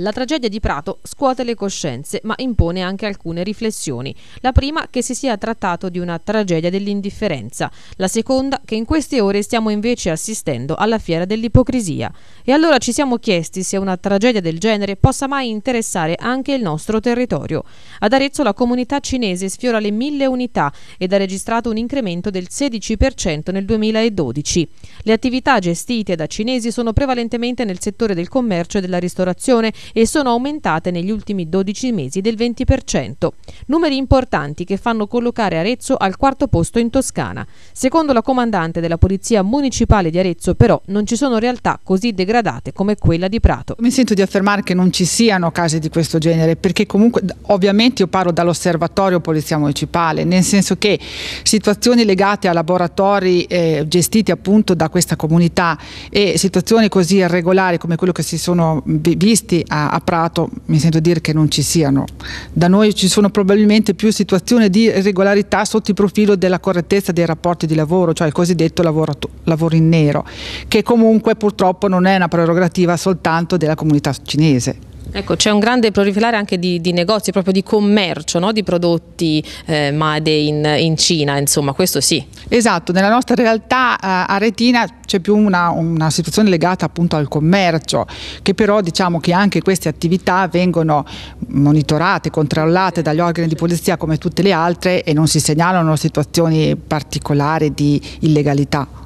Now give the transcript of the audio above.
La tragedia di Prato scuote le coscienze, ma impone anche alcune riflessioni. La prima che si sia trattato di una tragedia dell'indifferenza, la seconda che in queste ore stiamo invece assistendo alla fiera dell'ipocrisia. E allora ci siamo chiesti se una tragedia del genere possa mai interessare anche il nostro territorio. Ad Arezzo la comunità cinese sfiora le mille unità ed ha registrato un incremento del 16% nel 2012. Le attività gestite da cinesi sono prevalentemente nel settore del commercio e della ristorazione e sono aumentate negli ultimi 12 mesi del 20%. Numeri importanti che fanno collocare Arezzo al quarto posto in Toscana. Secondo la comandante della Polizia Municipale di Arezzo, però, non ci sono realtà così degradate come quella di Prato. Mi sento di affermare che non ci siano casi di questo genere, perché comunque, ovviamente, io parlo dall'osservatorio Polizia Municipale, nel senso che situazioni legate a laboratori eh, gestiti appunto da questa comunità e situazioni così irregolari come quello che si sono visti a, a Prato mi sento dire che non ci siano. Da noi ci sono probabilmente più situazioni di irregolarità sotto il profilo della correttezza dei rapporti di lavoro, cioè il cosiddetto lavoro, lavoro in nero, che comunque purtroppo non è una prerogativa soltanto della comunità cinese. Ecco, c'è un grande proliferare anche di, di, negozi, proprio di commercio, no? di prodotti eh, made in, in, Cina, insomma, questo sì. Esatto, nella nostra realtà eh, aretina c'è più una, una, situazione legata appunto al commercio, che però diciamo che anche queste attività vengono monitorate, controllate dagli organi di polizia come tutte le altre e non si segnalano situazioni particolari di illegalità.